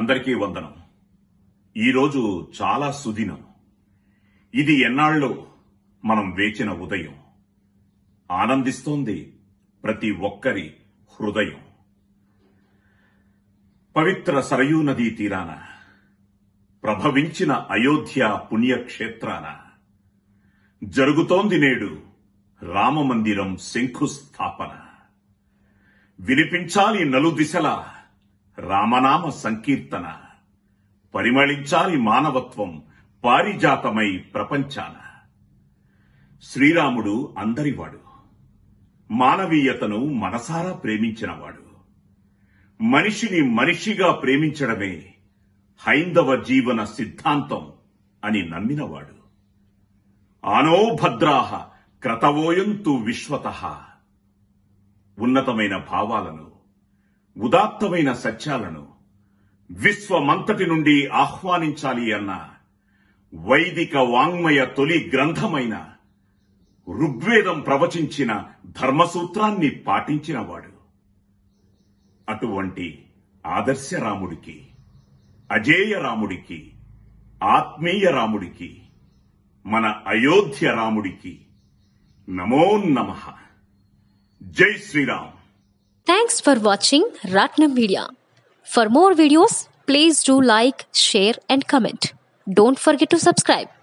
అందరికీ వందనం ఈరోజు చాలా సుదినం ఇది ఎన్నాళ్ళు మనం వేచిన ఉదయం ఆనందిస్తోంది ప్రతి ఒక్కరి హృదయం పవిత్ర సరయూ నదీ తీరాన ప్రభవించిన అయోధ్య పుణ్యక్షేత్రాన జరుగుతోంది నేడు రామమందిరం శంకుస్థాపన వినిపించాలి నలుదిశలా రామనామ సంకీర్తన పరిమళించాలి మానవత్వం పారిజాతమై ప్రపంచాన శ్రీరాముడు అందరివాడు మానవీయతను మనసారా ప్రేమించినవాడు మనిషిని మనిషిగా ప్రేమించడమే హైందవ జీవన సిద్ధాంతం అని నమ్మినవాడు ఆనోభద్రాహ క్రతవోయంతు విశ్వత ఉన్నతమైన భావాలను ఉదాత్తమైన సత్యాలను విశ్వమంతటి నుండి ఆహ్వానించాలి అన్న వైదిక వాంగ్మయ తొలి గ్రంథమైన ఋగ్వేదం ప్రవచించిన ధర్మసూత్రాన్ని పాటించినవాడు అటువంటి ఆదర్శ రాముడికి అజేయ రాముడికి ఆత్మీయ రాముడికి మన అయోధ్య రాముడికి నమో నమ జై Sriram Thanks for watching Ratna Media. For more videos, please do like, share and comment. Don't forget to subscribe.